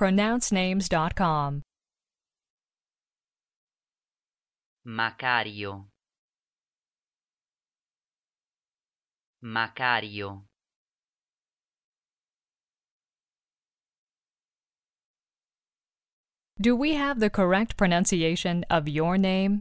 pronouncenames.com. Macario. Macario. Do we have the correct pronunciation of your name?